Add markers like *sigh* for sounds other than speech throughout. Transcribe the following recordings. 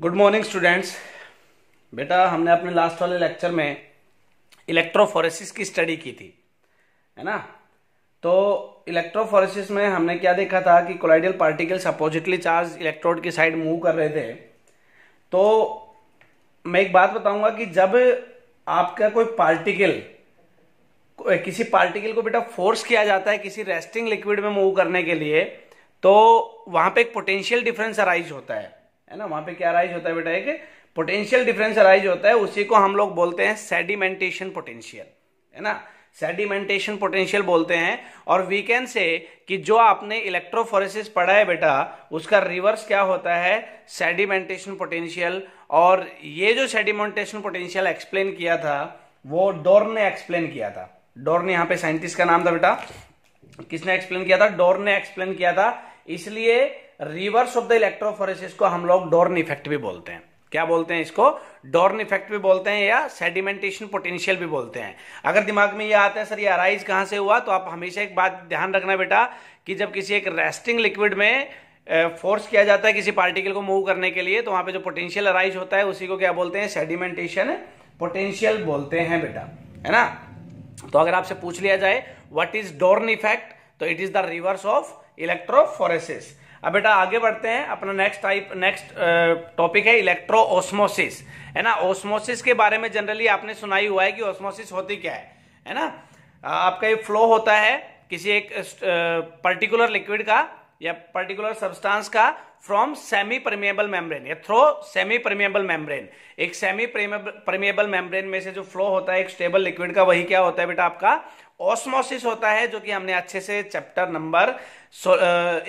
good morning students बेटा हमने अपने लास्ट वाले लेक्चर में इलेक्ट्रोफोरेसिस की स्टडी की थी है ना तो इलेक्ट्रोफोरेसिस में हमने क्या देखा था कि colloidal particles oppositely charge electrode की साइड मूव कर रहे थे तो मैं एक बात बताऊंगा कि जब आपका कोई पार्टिकल किसी पार्टिकल को बेटा फोर्स किया जाता है किसी रेस्टिंग लिक्विड में मूव करने के लिए तो वहां पर एक पोटेंशियल डिफरेंस अराइज होता है है ना वहां पे क्या राइज होता है बेटा एक पोटेंशियल डिफरेंस राइज होता है उसी को हम लोग बोलते हैं सेडिमेंटेशन पोटेंशियल है ना सेडिमेंटेशन पोटेंशियल बोलते हैं और वी कैन से कि जो आपने इलेक्ट्रोफोरेसिस पढ़ा है बेटा उसका रिवर्स क्या होता है सेडिमेंटेशन पोटेंशियल और ये जो सेडिमेंटेशन पोटेंशियल एक्सप्लेन किया था वो डोर ने एक्सप्लेन किया था डोर ने यहां पे साइंटिस्ट का नाम था बेटा किसने एक्सप्लेन किया था डोर ने एक्सप्लेन किया था इसलिए रिवर्स ऑफ द इलेक्ट्रोफोरेसिस को हम लोग डोर्न इफेक्ट भी बोलते हैं क्या बोलते हैं इसको डोर्न इफेक्ट भी बोलते हैं या सेडिमेंटेशन पोटेंशियल भी बोलते हैं अगर दिमाग में ये आता है सर ये अराइज कहां से हुआ तो आप हमेशा एक बात ध्यान रखना बेटा कि जब किसी एक रेस्टिंग लिक्विड में फोर्स किया जाता है किसी पार्टिकल को मूव करने के लिए तो वहां पे जो पोटेंशियल अराइज होता है उसी को क्या बोलते हैं सेडिमेंटेशन पोटेंशियल बोलते हैं बेटा है ना तो अगर आपसे पूछ लिया जाए वट इज डोर्न इफेक्ट तो it is the reverse of electrophoresis अब बेटा आगे बढ़ते हैं अपना नेक्स्ट टाइप नेक्स्ट टॉपिक है इलेक्ट्रो ओस्मोसिस है ना ओस्मोसिस के बारे में जनरली आपने सुनाई हुआ है कि ओस्मोसिस होती क्या है है ना आपका ये फ्लो होता है किसी एक पर्टिकुलर लिक्विड का या पर्टिकुलर सब्सटेंस का फ्रॉम सेमी परमिएबल मेम्ब्रेन या थ्रो सेमी परमिएबल मेम्ब्रेन एक सेमी परमिएबल मेम्ब्रेन में से जो फ्लो होता है एक स्टेबल लिक्विड का वही क्या होता है बेटा आपका ऑस्मोसिस होता है जो कि हमने अच्छे से चैप्टर नंबर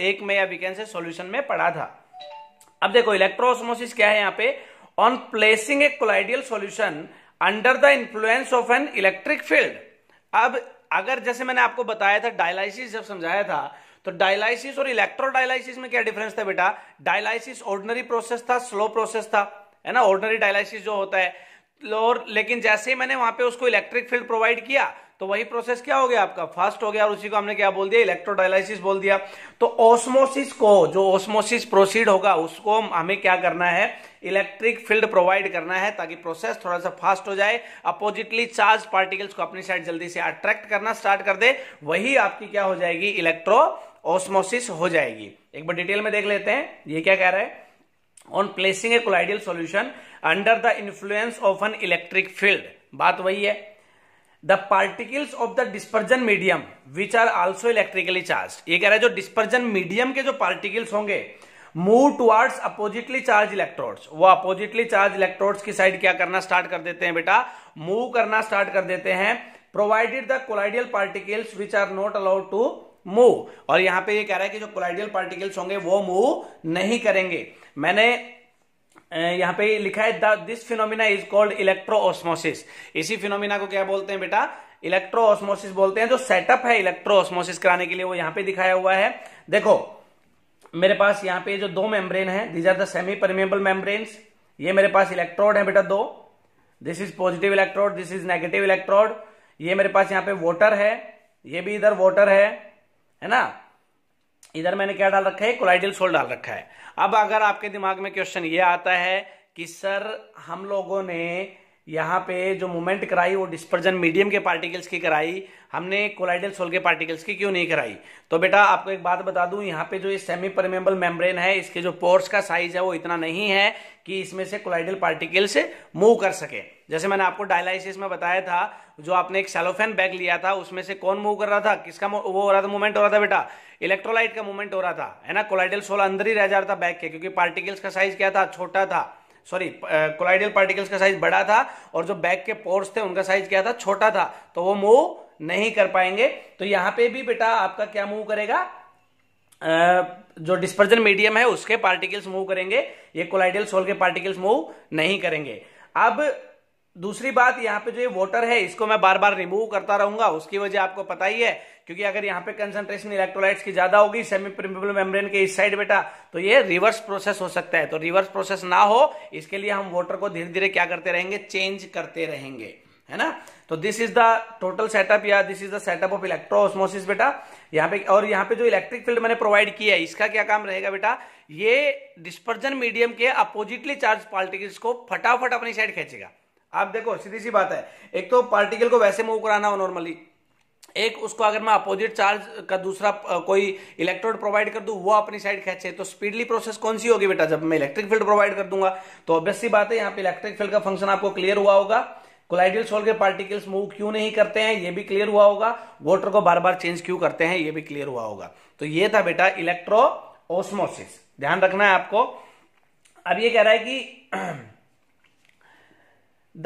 एक में या वीकेंड से सॉल्यूशन में पढ़ा था अब देखो इलेक्ट्रोस्मोसिस क्या है यहां पे on placing a colloidal solution under the influence of an electric field अब अगर जैसे मैंने आपको बताया था डायलाइसिस जब समझाया था तो डायलाइसिस और इलेक्ट्रोडायलाइसिस में क्या डिफरेंस था बेटा डायलाइसिस ऑर्डनरी प्रोसेस था स्लो प्रोसेस था है ना ऑर्डनरी डायलाइसिस जो होता है और लेकिन जैसे ही मैंने वहां पे उसको इलेक्ट्रिक फील्ड प्रोवाइड किया तो वही प्रोसेस क्या हो गया आपका फास्ट हो गया और उसी को हमने क्या बोल दिया इलेक्ट्रोडायलाइसिस बोल दिया तो ऑस्मोसिस को जो ऑस्मोसिस प्रोसीड होगा उसको हमें क्या करना है इलेक्ट्रिक फील्ड प्रोवाइड करना है ताकि प्रोसेस थोड़ा सा फास्ट हो जाए अपोजिटली चार्ज पार्टिकल्स को अपनी साइड जल्दी से अट्रैक्ट करना स्टार्ट कर दे वही आपकी क्या हो जाएगी इलेक्ट्रो ऑस्मोसिस हो जाएगी एक बार डिटेल में देख लेते हैं ये क्या कह रहा है on placing a colloidal solution under the influence of an electric field बात वही है the particles of the dispersion medium which are also electrically charge ये कह रहा है जो डिस्पर्जन मीडियम के जो पार्टिकल्स होंगे move towards oppositely charge electrodes वो अपोजिटली चार्ज इलेक्ट्रोड्स की साइड क्या करना स्टार्ट कर देते हैं बेटा मूव करना स्टार्ट कर देते हैं provided the colloidal particles which are not allowed to move और यहां पे ये कह रहा है कि जो कोलाइडियल पार्टिकल्स होंगे वो मूव नहीं करेंगे मैंने यहां पे लिखा है this phenomena is called electro osmosis इसी फिनोमिना को क्या बोलते हैं बेटा इलेक्ट्रो ऑस्मोसिस बोलते हैं जो सेटअप है इलेक्ट्रो ऑस्मोसिस कराने के लिए वो यहां पे दिखाया हुआ है देखो मेरे पास यहाँ पे जो दो मेम्ब्रेन है these are the semi permeable membrane ये मेरे पास इलेक्ट्रोड है बेटा दो this is positive electrode this is negative electrode ये मेरे पास यहाँ पे वोटर है ये भी इधर वोटर है है ना इधर मैंने क्या डाल रखा है कोलाइडल सोल डाल रखा है अब अगर आपके दिमाग में क्वेश्चन ये आता है कि सर हम लोगों ने यहाँ पे जो मूवमेंट कराई वो डिस्पर्जन मीडियम के पार्टिकल्स की कराई हमने कोलाइडल सोल के पार्टिकल्स की क्यों नहीं कराई तो बेटा आपको एक बात बता दूं यहाँ पे जो ये सेमी परमेबल मेम्ब्रेन है इसके जो पोर्स का साइज है वो इतना नहीं है कि इसमें से कोलाइडल पार्टिकल्स मूव कर सके जैसे मैंने आपको डायलाइसिस में बताया था जो आपने एक सेलोफेन बैग लिया था उसमें से कौन मूव कर रहा था किसका वो हो रहा था मूवमेंट हो रहा था बेटा इलेक्ट्रोलाइट का मूवमेंट हो रहा था है ना कोलाइडल सोल अंदर ही रह जा रहा था बैग के क्योंकि पार्टिकल्स का साइज क्या था छोटा था सॉरी कोलाइडियल पार्टिकल्स का साइज बड़ा था और जो बैक के पोर्स थे उनका साइज क्या था छोटा था तो वो मूव नहीं कर पाएंगे तो यहां पे भी बेटा आपका क्या मूव करेगा uh, जो डिस्पर्जन मीडियम है उसके पार्टिकल्स मूव करेंगे ये कोलाइडियल सोल के पार्टिकल्स मूव नहीं करेंगे अब दूसरी बात यहाँ पे जो ये वाटर है इसको मैं बार बार रिमूव करता रहूंगा उसकी वजह आपको पता ही है क्योंकि अगर यहाँ पे कंसंट्रेशन इलेक्ट्रोलाइट्स की ज्यादा होगी सेमी प्रिमेबल मेम्ब्रेन के इस साइड बेटा तो ये रिवर्स प्रोसेस हो सकता है तो रिवर्स प्रोसेस ना हो इसके लिए हम वाटर को धीरे धीरे क्या करते रहेंगे चेंज करते रहेंगे है ना तो this is the total setup या this is the setup of electroosmosis बेटा यहाँ पे और यहाँ पे जो इलेक्ट्रिक फील्ड मैंने प्रोवाइड किया है इसका क्या काम रहेगा बेटा ये डिस्पर्जन मीडियम के अपोजिटली चार्ज पार्टिकल्स को फटाफट अपनी साइड खेचेगा आप देखो सीधी सी बात है एक तो पार्टिकल को वैसे मूव कराना हो नॉर्मली एक उसको अगर मैं अपोजिट चार्ज का दूसरा कोई इलेक्ट्रोड प्रोवाइड कर दूं वो अपनी साइड खेचे तो स्पीडली प्रोसेस कौन सी होगी बेटा जब मैं इलेक्ट्रिक फील्ड प्रोवाइड कर दूंगा तो ऑब्वियसली बात है यहाँ पे इलेक्ट्रिक फील्ड का फंक्शन आपको क्लियर हुआ होगा कोलाइडियल सोल के पार्टिकल्स मूव क्यों नहीं करते हैं ये भी क्लियर हुआ होगा वोटर को बार बार चेंज क्यों करते हैं ये भी क्लियर हुआ होगा तो ये था बेटा इलेक्ट्रो ओस्मोसिस ध्यान रखना है आपको अब ये कह रहा है कि *clears throat*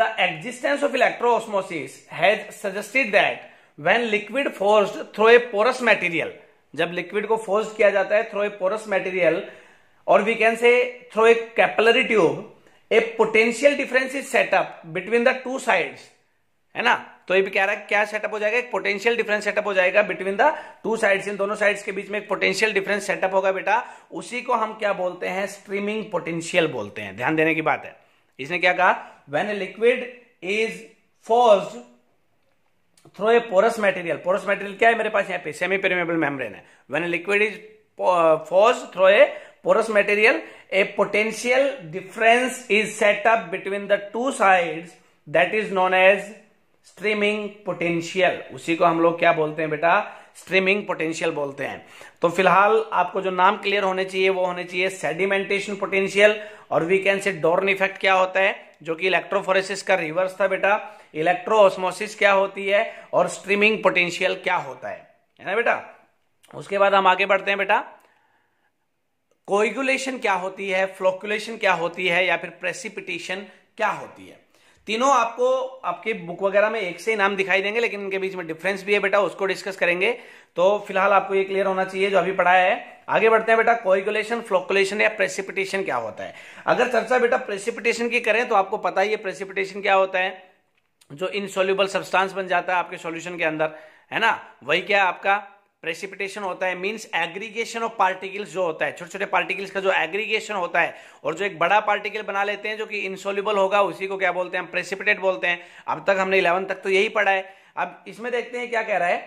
existence of electro osmosis has suggested that when liquid force through a porous material, जब लिक्विड को फोर्स किया जाता है थ्रो ए पोरस मटेरियल और we can say through a capillary tube a potential difference is set up between the two sides है ना तो ये भी कह रहा है क्या सेटअप हो जाएगा एक पोटेंशियल डिफरेंस सेटअप हो जाएगा बिटवीन द टू साइड्स इन दोनों साइड्स के बीच में एक पोटेंशियल डिफरेंस सेटअप होगा बेटा उसी को हम क्या बोलते हैं स्ट्रीमिंग पोटेंशियल बोलते हैं ध्यान देने की बात है इसने क्या कहा when a liquid is force through a porous material porous material क्या है मेरे पास यहाँ पे सेमी पेरिमेबल मेम्ब्रेन है when a liquid is force through a porous material a potential difference is set up between the two side that is known as streaming potential उसी को हम लोग क्या बोलते हैं बेटा स्ट्रीमिंग पोटेंशियल बोलते हैं तो फिलहाल आपको जो नाम क्लियर होने चाहिए वो होने चाहिए सेडिमेंटेशन पोटेंशियल और we can say Dorn effect क्या होता है जो कि इलेक्ट्रोफोरेसिस का रिवर्स था बेटा ऑस्मोसिस क्या होती है और स्ट्रीमिंग पोटेंशियल क्या होता है है ना बेटा उसके बाद हम आगे बढ़ते हैं बेटा कोइगुलेशन क्या होती है फ्लोकुलेशन क्या होती है या फिर प्रेसिपिटेशन क्या होती है तीनों आपको आपके बुक वगैरह में एक से ही नाम दिखाई देंगे लेकिन इनके बीच में डिफरेंस भी है बेटा उसको डिस्कस करेंगे तो फिलहाल आपको ये क्लियर होना चाहिए जो अभी पढ़ाया है आगे बढ़ते हैं बेटा कोइगुलेशन फ्लोकुलेशन या प्रेसिपिटेशन क्या होता है अगर चर्चा बेटा प्रेसिपिटेशन की करें तो आपको पता ही है प्रेसिपिटेशन क्या होता है जो इनसोल्यूबल सब्सटांस बन जाता है आपके सोल्यूशन के अंदर है ना वही क्या आपका प्रेसिपिटेशन होता है मीन्स एग्रीगेशन ऑफ पार्टिकल्स जो होता है छोटे छोटे पार्टिकल्स का जो एग्रीगेशन होता है और जो एक बड़ा पार्टिकल बना लेते हैं जो कि इंसोल्यूबल होगा उसी को क्या बोलते हैं हम प्रेसिपिटेट बोलते हैं अब तक हमने इलेवन तक तो यही पढ़ा है अब इसमें देखते हैं क्या कह रहा है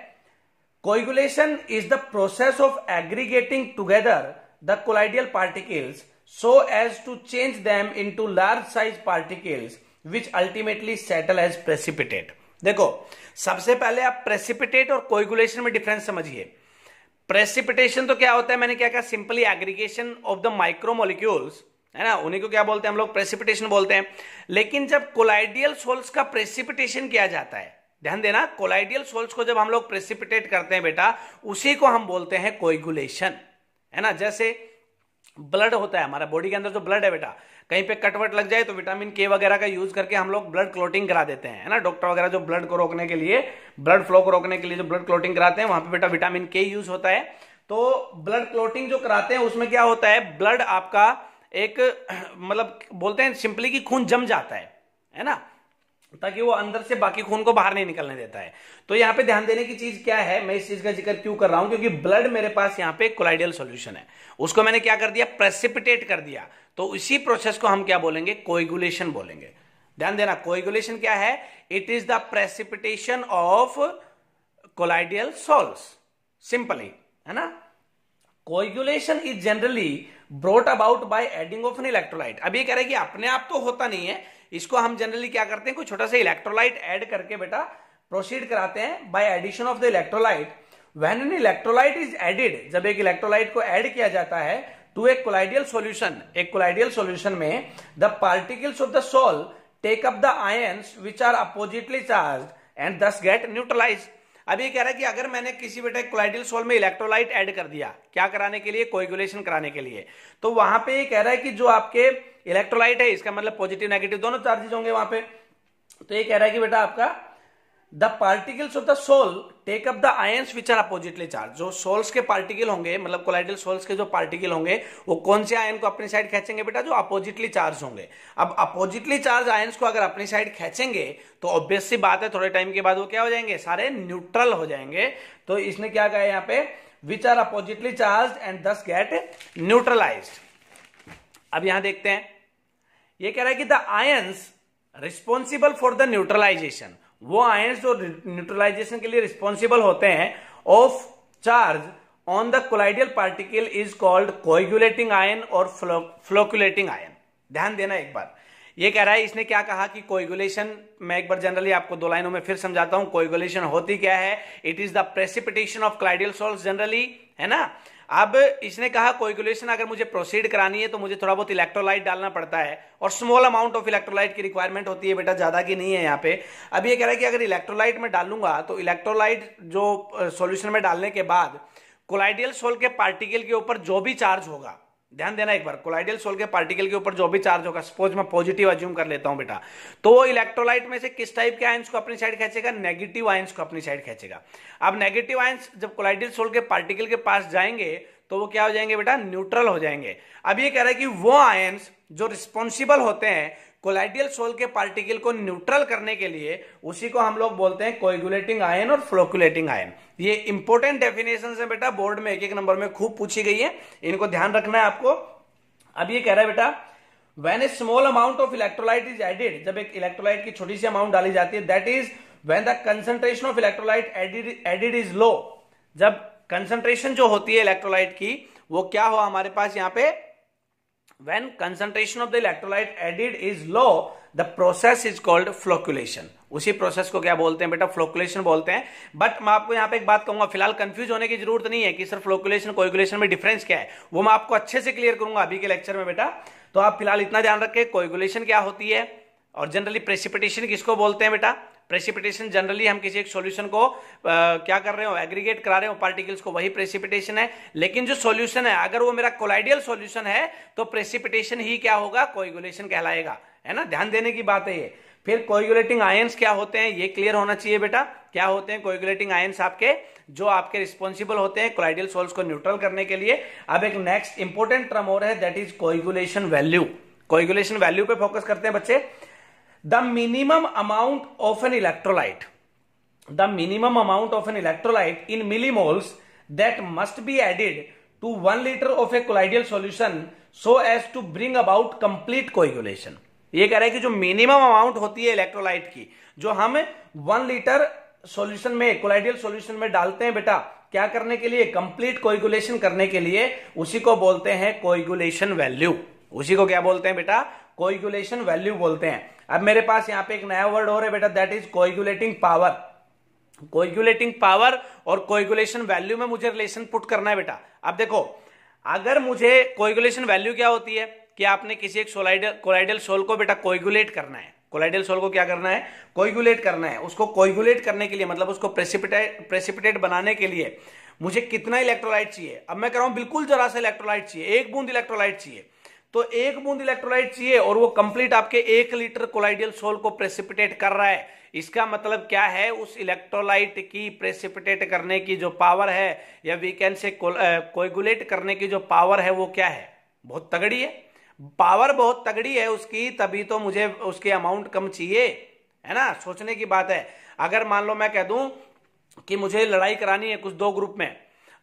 coagulation is the process of aggregating together the colloidal particles so as to change them into large size particles which ultimately settle as precipitate देखो सबसे पहले आप प्रेसिपिटेट और कोइगुलेशन में डिफरेंस समझिए प्रेसिपिटेशन तो क्या होता है मैंने क्या कहा simply aggregation of the micromolecules है ना उन्हीं को क्या बोलते हैं हम लोग प्रेसिपिटेशन बोलते हैं लेकिन जब कोलाइडियल सोल्स का प्रेसिपिटेशन किया जाता है ध्यान देना कोलाइडियल सोल्स को जब हम लोग प्रेसिपिटेट करते हैं बेटा उसी को हम बोलते हैं कोइगुलेशन है ना जैसे ब्लड होता है हमारा बॉडी के अंदर जो ब्लड है बेटा कहीं पे कटवट लग जाए तो विटामिन के वगैरह का यूज करके हम लोग ब्लड क्लोटिंग करा देते हैं है ना डॉक्टर वगैरह जो ब्लड को रोकने के लिए ब्लड फ्लो को रोकने के लिए जो ब्लड क्लोटिंग कराते हैं वहां पे बेटा विटामिन के यूज होता है तो ब्लड क्लोटिंग जो कराते हैं उसमें क्या होता है ब्लड आपका एक मतलब बोलते हैं सिंपली कि खून जम जाता है है ना ताकि वो अंदर से बाकी खून को बाहर नहीं निकलने देता है तो यहाँ पे ध्यान देने की चीज क्या है मैं इस चीज का जिक्र क्यों कर रहा हूं क्योंकि ब्लड मेरे पास यहाँ पे कोलाइडियल सोल्यूशन है उसको मैंने क्या कर दिया प्रेसिपिटेट कर दिया तो इसी प्रोसेस को हम क्या बोलेंगे कोइगुलेशन बोलेंगे ध्यान देना कोइगुलेशन क्या है it is the precipitation of colloidal sols simply है ना coagulation is generally brought about by adding of an electrolyte अब ये कह रहे हैं कि अपने आप तो होता नहीं है इसको हम जनरली क्या करते हैं कोई छोटा सा इलेक्ट्रोलाइट एड करके बेटा प्रोसीड कराते हैं by addition of the electrolyte when an electrolyte is added जब एक इलेक्ट्रोलाइट को एड किया जाता है टू ए कोलाइडियल सोल्यूशन एक कोलाइडियल सोल्यूशन में the particles of the sol take up the ions which are oppositely charge and thus get neutralize अभी कह रहा है कि अगर मैंने किसी बेटा क्लाइडियल सोल में इलेक्ट्रोलाइट ऐड कर दिया क्या कराने के लिए कोएगुलेशन कराने के लिए तो वहां पे ये कह रहा है कि जो आपके इलेक्ट्रोलाइट है इसका मतलब पॉजिटिव नेगेटिव दोनों चार्जेस होंगे वहां पे तो ये कह रहा है कि बेटा आपका the particles of the sol take up the ions which are oppositely charge जो सोल्स के पार्टिकल होंगे मतलब कोलाइडल सोल्स के जो पार्टिकल होंगे वो कौन से आयन को अपनी साइड खेचेंगे बेटा जो अपोजिटली चार्ज होंगे अब अपोजिटली चार्ज आयंस को अगर अपनी साइड खेचेंगे तो ऑब्वियसली बात है थोड़े टाइम के बाद वो क्या हो जाएंगे सारे न्यूट्रल हो जाएंगे तो इसने क्या कहा यहाँ पे which are oppositely charge and thus get neutralize अब यहां देखते हैं ये कह रहा है कि the ions responsible for the neutralization वो आयंस जो न्यूट्रलाइजेशन के लिए रिस्पॉन्सिबल होते हैं of charge on the colloidal particle is called coagulating ion और फ्लोकुलेटिंग आयन ध्यान देना एक बार ये कह रहा है इसने क्या कहा कि कोइगुलेशन मैं एक बार जनरली आपको दो लाइनों में फिर समझाता हूं कोइगुलेशन होती क्या है it is the precipitation of colloidal sols generally है ना अब इसने कहा कोगुलेशन अगर मुझे प्रोसीड करानी है तो मुझे थोड़ा बहुत इलेक्ट्रोलाइट डालना पड़ता है और स्मॉल अमाउंट ऑफ इलेक्ट्रोलाइट की रिक्वायरमेंट होती है बेटा ज़्यादा की नहीं है यहाँ पे अब ये कह रहा है कि अगर इलेक्ट्रोलाइट में डालूंगा तो इलेक्ट्रोलाइट जो सोल्यूशन में डालने के बाद कोलाइडियल सोल के पार्टिकल के ऊपर जो भी चार्ज होगा ध्यान देना एक बार कोलाइडियल सोल के पार्टिकल के ऊपर जो भी चार्ज होगा सपोज मैं पॉजिटिव अज्यूम कर लेता हूं बेटा तो वो इलेक्ट्रोलाइट में से किस टाइप के आयंस को अपनी साइड खींचेगा नेगेटिव आयंस को अपनी साइड खींचेगा अब नेगेटिव आयंस जब कोलाइडियल सोल के पार्टिकल के पास जाएंगे तो वो क्या हो जाएंगे बेटा न्यूट्रल हो जाएंगे अब ये कह रहा है कि वो आयंस जो रिस्पॉन्सिबल होते हैं कोलाइडियल सोल के पार्टिकल को न्यूट्रल करने के लिए उसी को हम लोग बोलते हैं कोएगुलेटिंग आयन और फ्लोकुलेटिंग आयन ये इंपॉर्टेंट डेफिनेशन है बेटा बोर्ड में एक एक नंबर में खूब पूछी गई है इनको ध्यान रखना है आपको अब ये कह रहा है बेटा when a small amount of electrolyte is added जब एक इलेक्ट्रोलाइट की छोटी सी अमाउंट डाली जाती है that is when the concentration of electrolyte added is low जब कंसेंट्रेशन जो होती है इलेक्ट्रोलाइट की वो क्या हो हमारे पास यहाँ पे when concentration of the electrolyte added is low the process is called flocculation उसी प्रोसेस को क्या बोलते हैं बेटा फ्लोकुलेशन बोलते हैं बट मैं आपको यहां पे एक बात कहूंगा फिलहाल कंफ्यूज होने की जरूरत नहीं है कि सर फ्लोकुलेशन कोएगुलेशन में डिफरेंस क्या है वो मैं आपको अच्छे से क्लियर करूंगा अभी के लेक्चर में बेटा तो आप फिलहाल इतना ध्यान रखें कोएगुलेशन क्या होती है और जनरली प्रेसिपिटेशन किसको बोलते हैं बेटा प्रेसिपिटेशन जनरली हम किसी एक सॉल्यूशन को आ, क्या कर रहे हो एग्रीगेट करा रहे हो पार्टिकल्स को वही प्रेसिपिटेशन है लेकिन जो सॉल्यूशन है अगर वो मेरा कोलाइडियल सॉल्यूशन है तो प्रेसिपिटेशन ही क्या होगा कोइगुलेशन कहलाएगा है ना ध्यान देने की बात है ये फिर कोइगुलेटिंग आयन्स क्या होते हैं ये क्लियर होना चाहिए बेटा क्या होते हैं कोइगुलेटिंग आयन्स आपके जो आपके रिस्पॉन्सिबल होते हैं कोलाइडियल सोल्स को न्यूट्रल करने के लिए अब एक नेक्स्ट इंपोर्टेंट टर्म और है that is coagulation value coagulation value पे फोकस करते हैं बच्चे the minimum amount of an electrolyte the minimum amount of an electrolyte in millimoles that must be added to one litre of a colloidal solution so as to bring about complete coagulation ये कह रहा है कि जो minimum amount होती है electrolyte की जो हम वन लीटर सोल्यूशन में कोलाइडियल सोल्यूशन में डालते हैं बेटा क्या करने के लिए कंप्लीट कोशन करने के लिए उसी को बोलते हैं कोइगुलेशन वैल्यू उसी को क्या बोलते हैं बेटा कोइगुलेशन वैल्यू बोलते हैं अब मेरे पास यहाँ पे एक नया वर्ड हो रहा है बेटा that is coagulating power coagulating power और कोइगुलेशन वैल्यू में मुझे रिलेशन पुट करना है बेटा अब देखो अगर मुझे कोइगुलेशन वैल्यू क्या होती है कि आपने किसी एक सोलाइडल कोलाइडल सोल को बेटा कोइगुलेट करना है कोलाइडल सोल को क्या करना है कोइगुलेट करना है उसको कोइगुलेट करने के लिए मतलब उसको प्रेसिपिटेट प्रेसिपिटेट बनाने के लिए मुझे कितना इलेक्ट्रोलाइट चाहिए अब मैं कह रहा हूं बिल्कुल जरा सा इलेक्ट्रोलाइट चाहिए एक बूंद इलेक्ट्रोलाइट चाहिए तो एक बूंद इलेक्ट्रोलाइट चाहिए और वो कंप्लीट आपके एक लीटर कोलाइडियल सोल को प्रेसिपिटेट कर रहा है इसका मतलब क्या है उस इलेक्ट्रोलाइट की प्रेसिपिटेट करने की जो पावर है या वी कैन से कोगुलेट करने की जो पावर है वो क्या है बहुत तगड़ी है पावर बहुत तगड़ी है उसकी तभी तो मुझे उसके अमाउंट कम चाहिए है ना सोचने की बात है अगर मान लो मैं कह दूं कि मुझे लड़ाई करानी है कुछ दो ग्रुप में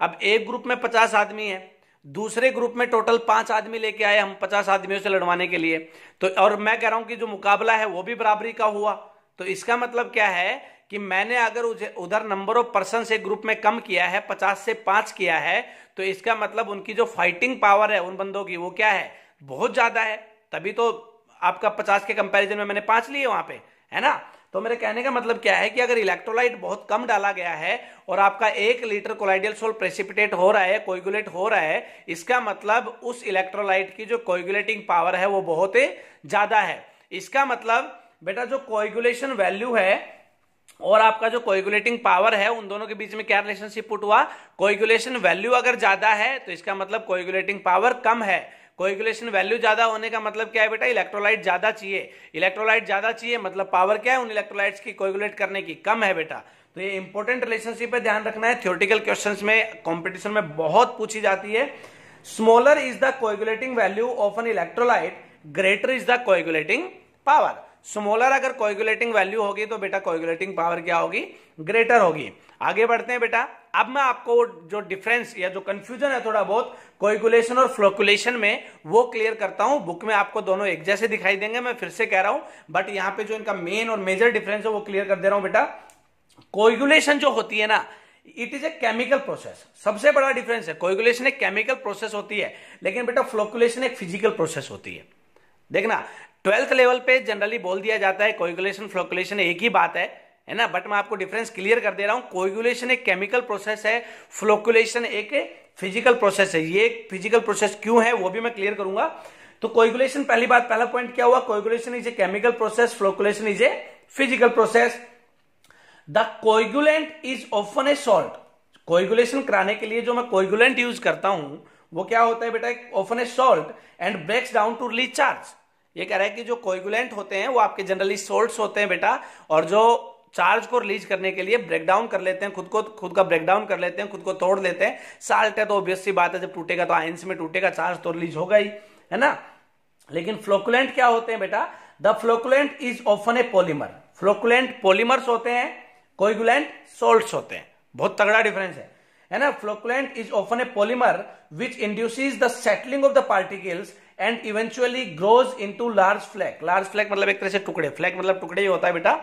अब एक ग्रुप में पचास आदमी है दूसरे ग्रुप में टोटल पांच आदमी लेके आए हम पचास आदमियों से लड़वाने के लिए तो और मैं कह रहा हूं कि जो मुकाबला है वो भी बराबरी का हुआ तो इसका मतलब क्या है कि मैंने अगर उधर नंबर ऑफ पर्सन से ग्रुप में कम किया है पचास से पांच किया है तो इसका मतलब उनकी जो फाइटिंग पावर है उन बंदों की वो क्या है बहुत ज्यादा है तभी तो आपका पचास के कंपेरिजन में मैंने पांच लिए वहां पे है ना तो मेरे कहने का मतलब क्या है कि अगर इलेक्ट्रोलाइट बहुत कम डाला गया है और आपका एक लीटर कोलाइडियल सोल प्रेसिपिटेट हो रहा है कोइगुलेट हो रहा है इसका मतलब उस इलेक्ट्रोलाइट की जो कोइगुलेटिंग पावर है वो बहुत ज्यादा है इसका मतलब बेटा जो कोइगुलेशन वैल्यू है और आपका जो कोइगुलेटिंग पावर है उन दोनों के बीच में क्या रिलेशनशिप पुट हुआ कोइगुलेशन वैल्यू अगर ज्यादा है तो इसका मतलब कोइगुलेटिंग पावर कम है कोइगुलेशन वैल्यू ज्यादा होने का मतलब क्या है बेटा इलेक्ट्रोलाइट ज्यादा चाहिए इलेक्ट्रोलाइट ज्यादा चाहिए मतलब पावर क्या है उन इलेक्ट्रोलाइट्स की कोइगुलेट करने की कम है बेटा तो ये इंपॉर्टेंट रिलेशनशिप पे ध्यान रखना है थियोरटिकल क्वेश्चंस में कॉम्पिटिशन में बहुत पूछी जाती है smaller is the coagulating value of an electrolyte greater is the coagulating power smaller अगर कोगुलेटिंग वैल्यू होगी तो बेटा कोगुलेटिंग पावर क्या होगी ग्रेटर होगी आगे बढ़ते हैं बेटा अब मैं आपको जो डिफरेंस या जो कंफ्यूजन है थोड़ा बहुत कोएगुलेशन और फ्लोकुलेशन में वो क्लियर करता हूं बुक में आपको दोनों एक जैसे दिखाई देंगे मैं फिर से कह रहा हूं बट यहां पे जो इनका मेन और मेजर डिफरेंस है वो क्लियर कर दे रहा हूं बेटा कोगुलेशन जो होती है ना it is a chemical process सबसे बड़ा डिफरेंस है कोगुलेशन एक केमिकल प्रोसेस होती है लेकिन बेटा फ्लोकुलेशन एक फिजिकल प्रोसेस होती है देखना ट्वेल्थ लेवल पे जनरली बोल दिया जाता है कोगुलेशन फ्लोकुलेशन एक ही बात है है ना बट मैं आपको डिफरेंस क्लियर कर दे रहा हूँ कोगुलेशन एक केमिकल प्रोसेस है फ्लोकुलेशन एक फिजिकल प्रोसेस है ये एक फिजिकल प्रोसेस क्यों है वो भी मैं क्लियर करूंगा तो कोगुलेशन पहली बात पहला पॉइंट क्या हुआ coagulation is a chemical process flocculation is a physical process the coagulant is often a salt coagulation कराने के लिए जो मैं कोगुलेंट यूज करता हूं वो क्या होता है बेटा often a salt and breaks down to release charge ये कह रहा है कि जो कोइगुलेंट होते हैं वो आपके जनरली सोल्ट होते हैं बेटा और जो चार्ज को रिलीज करने के लिए ब्रेकडाउन कर लेते हैं खुद को खुद का ब्रेकडाउन कर लेते हैं खुद को तोड़ लेते हैं साल्ट है तो ऑब्वियसली बात है जब टूटेगा तो आयंस में टूटेगा चार्ज तो रिलीज होगा ही है ना लेकिन फ्लोकुलेंट क्या होते हैं बेटा the flocculant is often a polymer flocculant polymers होते हैं कोइगुलेंट सोल्ट होते हैं बहुत तगड़ा डिफरेंस है है ना flocculant is often a polymer which induces the settling of the particles and eventually grows into large flag large flake मतलब एक तरह से टुकड़े फ्लैक मतलब टुकड़े ही होता है बेटा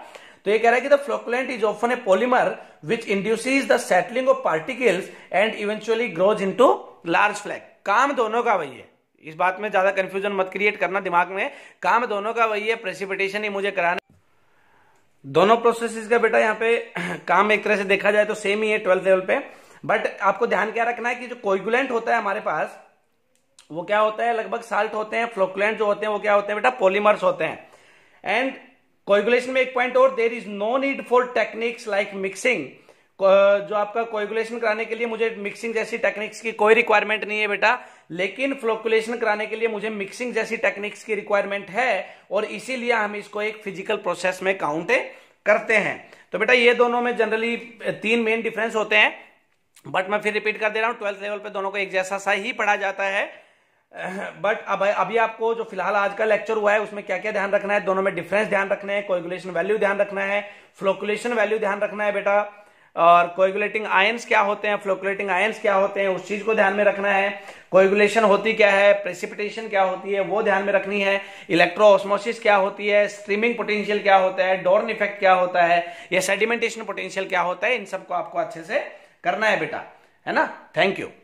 तो ये कह रहा है कि the flocculant is often a polymer which induces the settling of particles and eventually grows to large flag काम दोनों का वही है इस बात में ज्यादा कंफ्यूजन मत क्रिएट करना दिमाग में काम दोनों का वही है प्रेसिपिटेशन ही मुझे कराना दोनों प्रोसेसेस का बेटा यहाँ पे *clears throat* काम एक तरह से देखा जाए तो सेम ही है ट्वेल्थ लेवल पे बट आपको ध्यान क्या रखना है कि जो कोइगुलेंट होता है हमारे पास वो क्या होता है लगभग साल्ट होते हैं फ्लोकुलेंट जो होते हैं वो क्या होते हैं बेटा पॉलीमर्स होते हैं एंड कोइगुलेशन में एक पॉइंट और there is no need for techniques like mixing जो आपका कोएगुलेशन कराने के लिए मुझे मिक्सिंग जैसी टेक्निक्स की कोई रिक्वायरमेंट नहीं है बेटा लेकिन फ्लोकुलेशन कराने के लिए मुझे मिक्सिंग जैसी टेक्निक्स की रिक्वायरमेंट है और इसीलिए हम इसको एक फिजिकल प्रोसेस में काउंट करते हैं तो बेटा ये दोनों में जनरली तीन मेन डिफरेंस होते हैं बट मैं फिर रिपीट कर दे रहा हूं ट्वेल्थ लेवल पे दोनों को एक जैसा सा ही पढ़ा जाता है बट *laughs* अब अभी आपको जो फिलहाल आज का लेक्चर हुआ है उसमें क्या क्या ध्यान रखना है दोनों में डिफरेंस ध्यान रखना है कोगुलेशन वैल्यू ध्यान रखना है फ्लोकुलेशन वैल्यू ध्यान रखना है बेटा और कोएगुलेटिंग आयंस क्या होते हैं फ्लोकुलेटिंग आयंस क्या होते हैं उस चीज को ध्यान में रखना है कोएगुलेशन होती क्या है प्रेसिपिटेशन क्या होती है वो ध्यान में रखनी है इलेक्ट्रो ऑस्मोसिस क्या होती है स्ट्रीमिंग पोटेंशियल क्या होता है डोर्न इफेक्ट क्या होता है या सेडिमेंटेशन पोटेंशियल क्या होता है इन सबको आपको अच्छे से करना है बेटा है ना थैंक यू